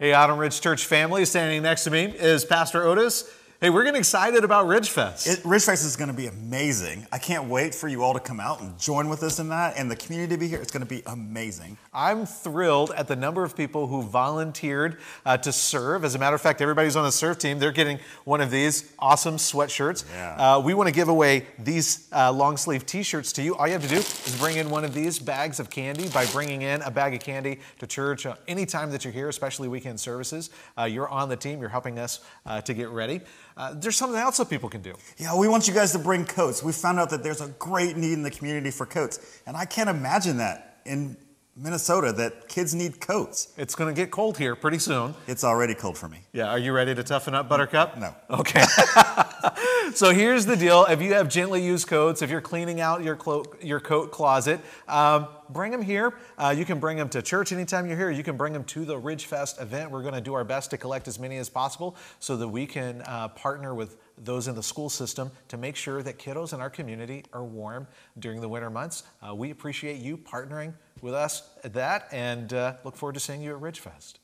Hey, Autumn Ridge Church family, standing next to me is Pastor Otis Hey, we're getting excited about RidgeFest. RidgeFest is going to be amazing. I can't wait for you all to come out and join with us in that and the community to be here. It's going to be amazing. I'm thrilled at the number of people who volunteered uh, to serve. As a matter of fact, everybody's on the serve team. They're getting one of these awesome sweatshirts. Yeah. Uh, we want to give away these uh, long sleeve t-shirts to you. All you have to do is bring in one of these bags of candy by bringing in a bag of candy to church uh, anytime that you're here, especially weekend services. Uh, you're on the team. You're helping us uh, to get ready uh, there's something else that people can do. Yeah, we want you guys to bring coats. We found out that there's a great need in the community for coats, and I can't imagine that in Minnesota that kids need coats. It's going to get cold here pretty soon. It's already cold for me. Yeah, are you ready to toughen up, Buttercup? No. Okay. so here's the deal. If you have gently used coats, if you're cleaning out your, your coat closet, um, bring them here. Uh, you can bring them to church anytime you're here. You can bring them to the Ridgefest event. We're going to do our best to collect as many as possible so that we can uh, partner with those in the school system to make sure that kiddos in our community are warm during the winter months. Uh, we appreciate you partnering with us at that and uh, look forward to seeing you at Ridgefest.